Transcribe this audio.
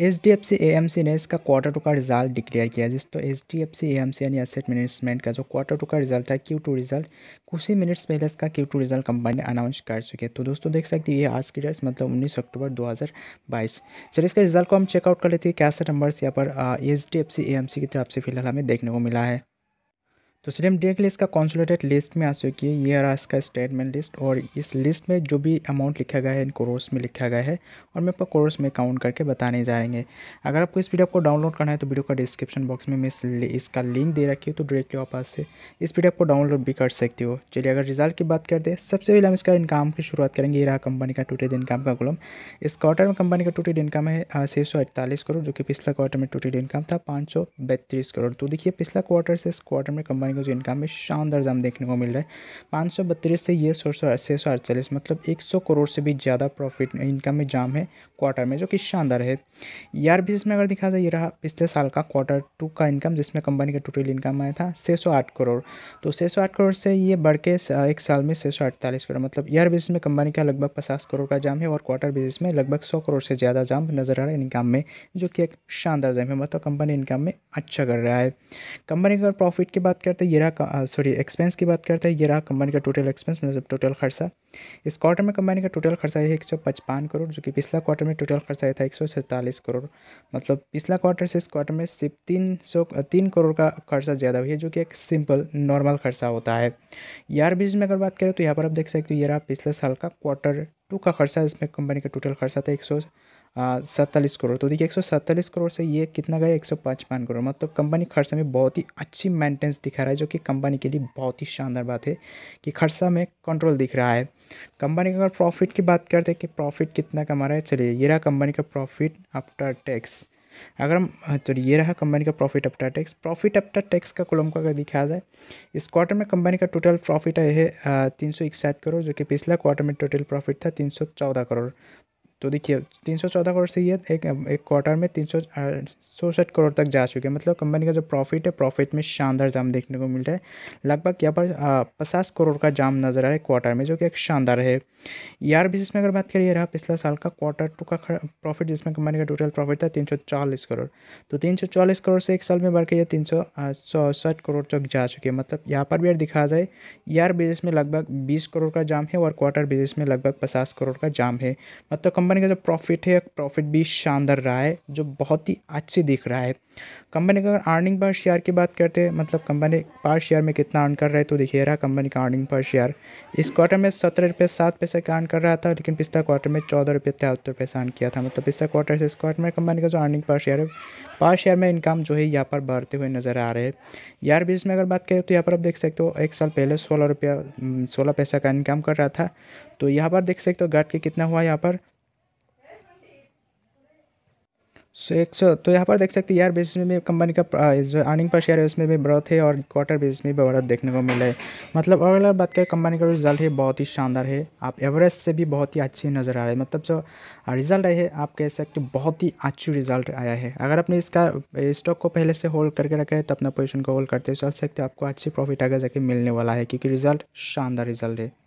H D F C A M C ने इसका quarter two का रिजल्ट डिक्लेयर किया जिस तो H D F C A M C यानी एसेट मैनेजमेंट का जो क्वार्टर टू का रिजल्ट है क्यू टू रिजल्ट कुछ ही मिनट्स पहले इसका क्यू टू रिजल्ट कंपनी ने अनाउंस कर चुके हैं तो दोस्तों देख सकते हैं ये आज की डेट्स मतलब उन्नीस अक्टूबर दो हज़ार बाईस चलिए इसका रिजल्ट को हम चेकआउट कर लेते हैं कैसे नंबर्स यहाँ पर H D F C A M C की तरफ से फिलहाल हमें देखने को मिला है तो इसलिए हम डायरेक्टली इसका कॉन्सोलेटेड लिस्ट में आ चुकी है ये रहा इसका स्टेटमेंट लिस्ट और इस लिस्ट में जो भी अमाउंट लिखा गया है इन कोर्स में लिखा गया है और मैं आपको कोर्स में काउंट करके बताने जाएंगे अगर आपको इस वीडियो को डाउनलोड करना है तो वीडियो का डिस्क्रिप्शन बॉक्स में मैं इसका लिंक दे रखी हूँ तो डायरेक्टली आप से इस वीडियो को डाउनलोड भी कर सकते हो चलिए अगर रिजल्ट की बात करते हैं सबसे पहले हम इसका इनकाम की शुरुआत करेंगे ये रहा कंपनी का टूटेड इनकम का कॉलम इस क्वार्टर में कंपनी का टूटेड इनकम है छः सौ अड़तालीस करोड़ जो कि पिछला क्वार्टर में टूटेड इनकम था पाँच सौ बत्तीस करोड़ तो देखिए पिछला क्वार्टर से इस क्वार्टर में कंपनी का जो इनकम है शानदार दाम देखने को मिल रहा है पाँच से ये सोलह सौ मतलब एक करोड़ से भी ज़्यादा प्रॉफिट इनकम में जाम है क्वार्टर में जो कि शानदार है यार बिजनेस में अगर दिखा जाए ये रहा पिछले साल का क्वार्टर टू का इनकम जिसमें कंपनी का टोटल इनकम आया था छः करोड़ तो छः करोड़ से ये बढ़ के एक साल में छः करोड़ मतलब ईयर बिजनेस में कंपनी का लगभग पचास करोड़ का जाम है और क्वार्टर बिजनेस में लगभग सौ करोड़ से ज़्यादा जाम नज़र आ रहा है इनकम में जो कि एक शानदार जाम है मतलब कंपनी इनकम में अच्छा कर रहा है कंपनी अगर प्रॉफिट की बात करते करते हैं ये सॉरी एक्सपेंस की बात करते हैं येरा कंपनी का टोटल एक्सपेंस मतलब टोटल खर्चा इस क्वार्टर में कंपनी का टोटल खर्चा है एक सौ पचपन करोड़ जो कि पिछला क्वार्टर में टोटल खर्चा आया था एक सौ सैंतालीस करोड़ मतलब पिछला क्वार्टर से इस क्वार्टर में सिर्फ तीन सौ तीन करोड़ का खर्चा ज़्यादा हुई है जो कि एक सिंपल नॉर्मल खर्चा होता है यार बिजनेस में अगर बात करें तो यहाँ पर आप देख सकते हो येरा पिछले साल का क्वार्टर टू का खर्चा इसमें कंपनी का टोटल खर्चा था एक सौ करोड़ तो देखिए एक सौ सैंतालीस करोड़ से ये कितना गया एक सौ पचपन करोड़ मतलब कंपनी खर्चा में बहुत ही अच्छी मेंटेनेंस दिखा रहा है जो कि कंपनी के लिए बहुत ही शानदार बात है कि खर्चा में कंट्रोल दिख रहा है कंपनी का अगर प्रॉफिट की बात करते हैं कि प्रॉफिट कितना कमा रहा है चलिए ये रहा कंपनी का प्रॉफिट आफ्टर टैक्स अगर हम हाँ, तो ये रहा कंपनी का profit after tax profit after tax का कोलम को अगर दिखाया जाए इस क्वार्टर में कंपनी का टोटल प्रॉफिट है हाँ, तीन सौ इकसठ करोड़ जो कि पिछला क्वार्टर में टोटल प्रॉफिट था तीन सौ चौदह करोड़ तो देखिए तीन सौ चौदह करोड़ से ये एक एक क्वार्टर में तीन सौ सड़सठ करोड़ तक जा चुके हैं मतलब कंपनी का जो प्रॉफिट है प्रॉफिट में शानदार जाम देखने को मिल रहा है लगभग यहाँ पर पचास करोड़ का जाम नजर आ रहा है क्वार्टर में जो कि एक शानदार है यार बिजनेस में अगर बात करिए रहा पिछला साल का क्वार्टर टू का प्रॉफिट जिसमें कंपनी का टोटल प्रॉफिट था तीन सौ चालीस करोड़ तो तीन सौ चालीस करोड़ से एक साल में बढ़ के ये तीन सौ चौसठ करोड़ तक जा चुके हैं मतलब यहाँ पर भी अगर दिखा जाए यार बिजनेस में लगभग बीस करोड़ का जाम है और क्वार्टर बिजनेस में लगभग पचास करोड़ का जाम है मतलब कंपनी कंपनी का जो प्रॉफिट है प्रॉफिट भी शानदार रहा है जो बहुत ही अच्छी दिख रहा है कंपनी का अगर अर्निंग पर शेयर की बात करते हैं मतलब कंपनी पर शेयर में कितना अर्न कर रहा है तो देखिए रहा कंपनी का अर्निंग पर शेयर इस क्वार्टर में सत्रह रुपये सात पैसे का अर्न कर रहा था लेकिन पिछला क्वार्टर में चौदह रुपये तिहत्तर पैसा अर्न किया था मतलब पिछला क्वार्टर से इस क्वार्टर में कंपनी का जो अर्निंग पर शेयर है पर शेयर में इनकम जो है यहाँ पर बढ़ते हुए नज़र आ रहे हैं यार बीस में अगर बात करें तो यहाँ पर आप देख सकते हो एक साल पहले सोलह रुपया सोलह पैसा का इनकम कर रहा था तो यहाँ पर देख सकते हो घट के कितना हुआ यहाँ पर सो एक सौ तो यहाँ पर देख सकते हैं यार बेसिस में भी कंपनी का जो अर्निंग पर शेयर है उसमें भी ग्रोथ है और क्वार्टर बेसिस में भी बढ़त देखने को मिला है मतलब और अगर बात करें कंपनी का रिजल्ट है बहुत ही शानदार है आप एवरेज से भी बहुत ही अच्छी नज़र आ रहा है मतलब जो रिजल्ट आए है आप कह सकते हो बहुत ही अच्छी रिजल्ट आया है अगर आपने इसका स्टॉक को पहले से होल्ड करके रखा है तो अपना पोजिशन को होल्ड करते चल सकते आपको अच्छी प्रॉफिट आगे जाके मिलने वाला है क्योंकि रिजल्ट शानदार रिजल्ट है